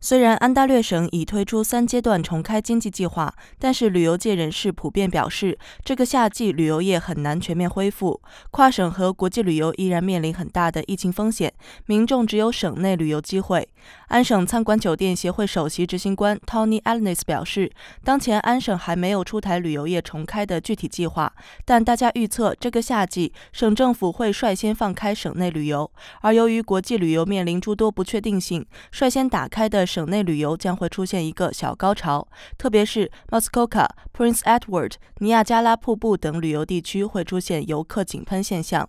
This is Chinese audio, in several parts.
虽然安大略省已推出三阶段重开经济计划，但是旅游界人士普遍表示，这个夏季旅游业很难全面恢复，跨省和国际旅游依然面临很大的疫情风险，民众只有省内旅游机会。安省餐馆酒店协会首席执行官 Tony a l l e s s 表示，当前安省还没有出台旅游业重开的具体计划，但大家预测，这个夏季省政府会率先放开省内旅游，而由于国际旅游面临诸多不确定性，率先打开的。省内旅游将会出现一个小高潮，特别是 Muskoka、Prince Edward、尼亚加拉瀑布等旅游地区会出现游客井喷现象。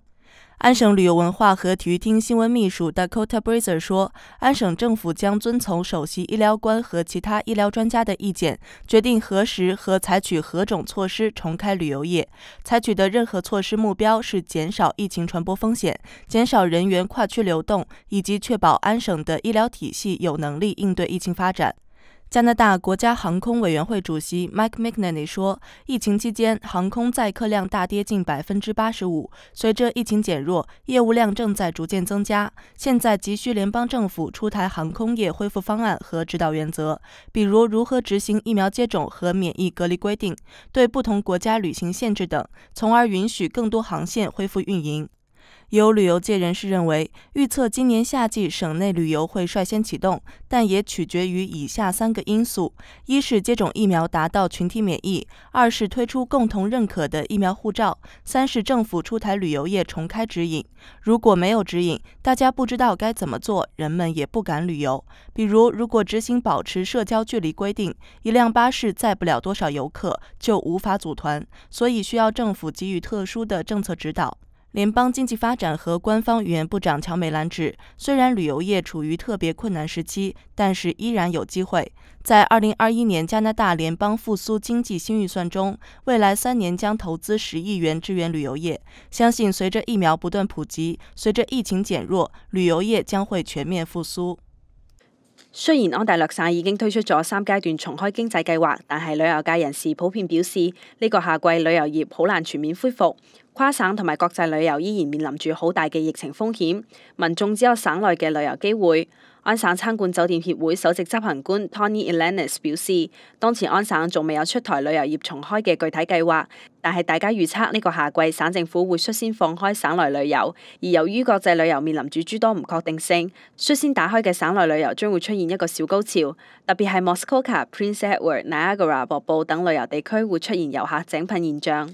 安省旅游文化和体育厅新闻秘书 Dakota b r i z e r 说：“安省政府将遵从首席医疗官和其他医疗专家的意见，决定何时和采取何种措施重开旅游业。采取的任何措施目标是减少疫情传播风险，减少人员跨区流动，以及确保安省的医疗体系有能力应对疫情发展。”加拿大国家航空委员会主席 Mike m c n a l l y 说：“疫情期间，航空载客量大跌近百分之八十五。随着疫情减弱，业务量正在逐渐增加。现在急需联邦政府出台航空业恢复方案和指导原则，比如如何执行疫苗接种和免疫隔离规定，对不同国家旅行限制等，从而允许更多航线恢复运营。”有旅游界人士认为，预测今年夏季省内旅游会率先启动，但也取决于以下三个因素：一是接种疫苗达到群体免疫；二是推出共同认可的疫苗护照；三是政府出台旅游业重开指引。如果没有指引，大家不知道该怎么做，人们也不敢旅游。比如，如果执行保持社交距离规定，一辆巴士载不了多少游客，就无法组团，所以需要政府给予特殊的政策指导。联邦经济发展和官方语言部长乔美兰指，虽然旅游业处于特别困难时期，但是依然有机会。在二零二一年加拿大联邦复苏经济新预算中，未来三年将投资十亿元支援旅游业。相信随着疫苗不断普及，随着疫情减弱，旅游业将会全面复苏。虽然安大略省已经推出咗三阶段重开经济计划，但系旅游界人士普遍表示，呢个夏季旅游业好难全面恢复。跨省同埋國際旅遊依然面臨住好大嘅疫情風險，民眾只有省內嘅旅遊機會。安省餐馆酒店協會首席執行官 Tony e l e n i s 表示，當前安省仲未有出台旅遊業重開嘅具體計劃，但係大家預測呢個夏季省政府會率先放開省內旅遊，而由於國際旅遊面臨住諸多唔確定性，率先打開嘅省內旅遊將會出現一個小高潮，特別係 m o s c o a Prince Edward、Niagara 瀑布等旅遊地區會出現遊客整喷現象。